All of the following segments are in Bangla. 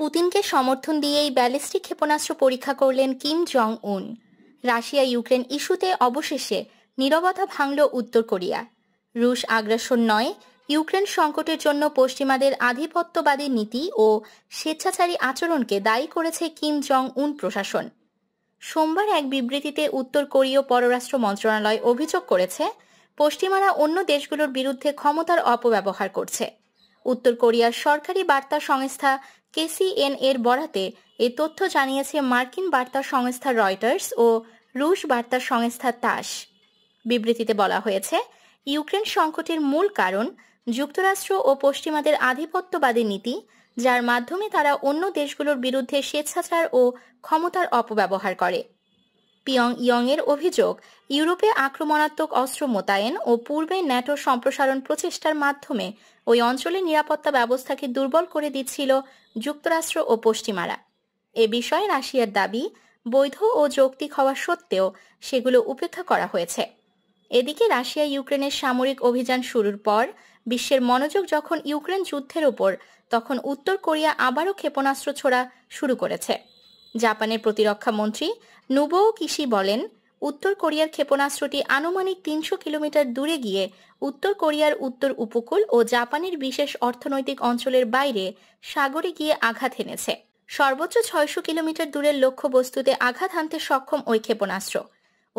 পুতিনকে সমর্থন দিয়েই ব্যালিস্টিক ক্ষেপণাস্ত্র পরীক্ষা করলেন কিম জং উন রাশিয়া ইউক্রেন ইস্যুতে অবশেষে নিরবতা ভাঙল উত্তর কোরিয়া রুশ আগ্রাসন নয় ইউক্রেন সংকটের জন্য পশ্চিমাদের আধিপত্যবাদী নীতি ও স্বেচ্ছাচারী আচরণকে দায়ী করেছে কিম জং উন প্রশাসন সোমবার এক বিবৃতিতে উত্তর কোরীয় পররাষ্ট্র মন্ত্রণালয় অভিযোগ করেছে পশ্চিমারা অন্য দেশগুলোর বিরুদ্ধে ক্ষমতার অপব্যবহার করছে উত্তর কোরিয়ার সরকারি বার্তা সংস্থা কেসিএন এর বরাতে এ তথ্য জানিয়েছে মার্কিন বার্তা সংস্থা রয়টার্স ও রুশ বার্তা সংস্থা তাস বিবৃতিতে বলা হয়েছে ইউক্রেন সংকটের মূল কারণ যুক্তরাষ্ট্র ও পশ্চিমাদের আধিপত্যবাদী নীতি যার মাধ্যমে তারা অন্য দেশগুলোর বিরুদ্ধে স্বেচ্ছাচার ও ক্ষমতার অপব্যবহার করে পিয়ং এর অভিযোগ ইউরোপে আক্রমণাত্মক অস্ত্র মোতায়েন ও পূর্বে ন্যাটো সম্প্রসারণ প্রচেষ্টার মাধ্যমে ওই অঞ্চলের নিরাপত্তা ব্যবস্থাকে দুর্বল করে দিচ্ছিল যুক্তরাষ্ট্র ও পশ্চিমারা এ বিষয়ে রাশিয়ার দাবি বৈধ ও যৌক্তিক হওয়া সত্ত্বেও সেগুলো উপেক্ষা করা হয়েছে এদিকে রাশিয়া ইউক্রেনের সামরিক অভিযান শুরুর পর বিশ্বের মনোযোগ যখন ইউক্রেন যুদ্ধের ওপর তখন উত্তর কোরিয়া আবারও ক্ষেপণাস্ত্র ছোড়া শুরু করেছে জাপানের প্রতিরক্ষা মন্ত্রী নুবো কিশি বলেন উত্তর কোরিয়ার ক্ষেপণাস্ত্রটি আনুমানিক তিনশো কিলোমিটার দূরে গিয়ে উত্তর কোরিয়ার উত্তর উপকূল ও জাপানের বিশেষ অর্থনৈতিক অঞ্চলের বাইরে সাগরে গিয়ে আঘাত এনেছে সর্বোচ্চ ছয়শো কিলোমিটার দূরের লক্ষ্যবস্তুতে আঘাত হানতে সক্ষম ওই ক্ষেপণাস্ত্র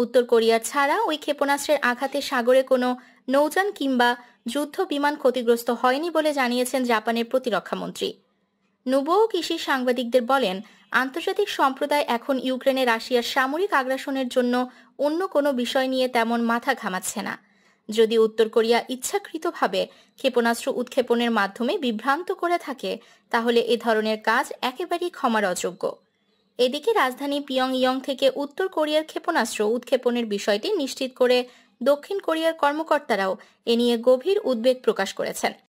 উত্তর কোরিয়া ছাড়া ওই ক্ষেপণাস্ত্রের আঘাতে সাগরে কোনো নৌযান কিংবা যুদ্ধ বিমান ক্ষতিগ্রস্ত হয়নি বলে জানিয়েছেন জাপানের প্রতিরক্ষামন্ত্রী নুবো কিশি সাংবাদিকদের বলেন আন্তর্জাতিক সম্প্রদায় এখন ইউক্রেনে রাশিয়ার সামরিক আগ্রাসনের জন্য অন্য কোনো বিষয় নিয়ে তেমন মাথা ঘামাচ্ছে না যদি উত্তর কোরিয়া ইচ্ছাকৃতভাবে ক্ষেপণাস্ত্র উৎক্ষেপণের মাধ্যমে বিভ্রান্ত করে থাকে তাহলে এ ধরনের কাজ একেবারেই ক্ষমার অযোগ্য এদিকে রাজধানী পিয়ংইয়ং থেকে উত্তর কোরিয়ার ক্ষেপণাস্ত্র উৎক্ষেপণের বিষয়টি নিশ্চিত করে দক্ষিণ কোরিয়ার কর্মকর্তারাও এ নিয়ে গভীর উদ্বেগ প্রকাশ করেছেন